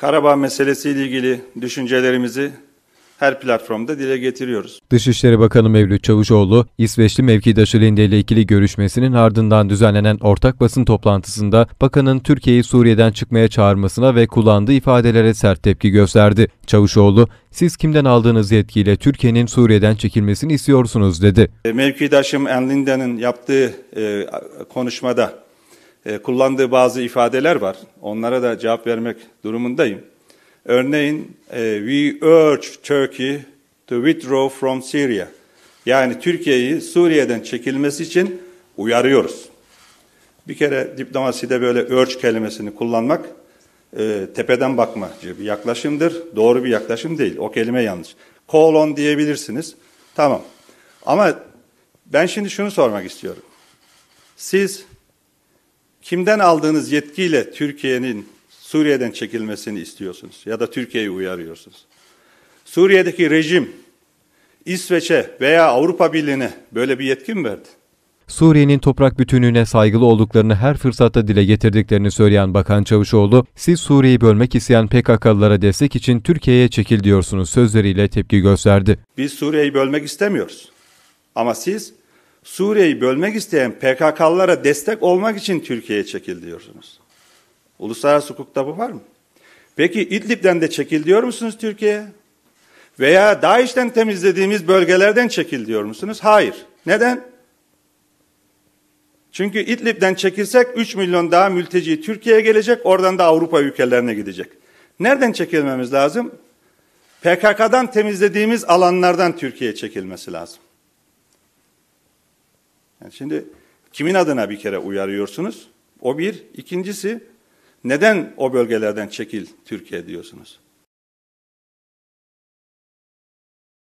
Karabağ meselesiyle ilgili düşüncelerimizi her platformda dile getiriyoruz. Dışişleri Bakanı Mevlüt Çavuşoğlu, İsveçli mevkidaşı Linde ile ikili görüşmesinin ardından düzenlenen ortak basın toplantısında bakanın Türkiye'yi Suriye'den çıkmaya çağırmasına ve kullandığı ifadelere sert tepki gösterdi. Çavuşoğlu, siz kimden aldığınız yetkiyle Türkiye'nin Suriye'den çekilmesini istiyorsunuz dedi. E, mevkidaşım Enlinde'nin yaptığı e, konuşmada e, kullandığı bazı ifadeler var. Onlara da cevap vermek durumundayım. Örneğin e, we urge Turkey to withdraw from Syria. Yani Türkiye'yi Suriye'den çekilmesi için uyarıyoruz. Bir kere diplomaside böyle urge kelimesini kullanmak e, tepeden bakmacı bir yaklaşımdır. Doğru bir yaklaşım değil. O kelime yanlış. Call on diyebilirsiniz. Tamam. Ama ben şimdi şunu sormak istiyorum. Siz Kimden aldığınız yetkiyle Türkiye'nin Suriye'den çekilmesini istiyorsunuz ya da Türkiye'yi uyarıyorsunuz. Suriye'deki rejim İsveç'e veya Avrupa Birliği'ne böyle bir yetki mi verdi? Suriye'nin toprak bütünlüğüne saygılı olduklarını her fırsatta dile getirdiklerini söyleyen Bakan Çavuşoğlu, siz Suriye'yi bölmek isteyen PKK'lılara destek için Türkiye'ye çekil diyorsunuz sözleriyle tepki gösterdi. Biz Suriye'yi bölmek istemiyoruz. Ama siz Suriye'yi bölmek isteyen PKK'lara destek olmak için Türkiye'ye çekil diyorsunuz. Uluslararası hukukta bu var mı? Peki İdlib'den de çekil diyor musunuz Türkiye'ye? Veya DAEŞ'ten temizlediğimiz bölgelerden çekil diyor musunuz? Hayır. Neden? Çünkü İdlib'den çekilsek 3 milyon daha mülteci Türkiye'ye gelecek, oradan da Avrupa ülkelerine gidecek. Nereden çekilmemiz lazım? PKK'dan temizlediğimiz alanlardan Türkiye'ye çekilmesi lazım. Yani şimdi kimin adına bir kere uyarıyorsunuz? O bir. İkincisi neden o bölgelerden çekil Türkiye diyorsunuz?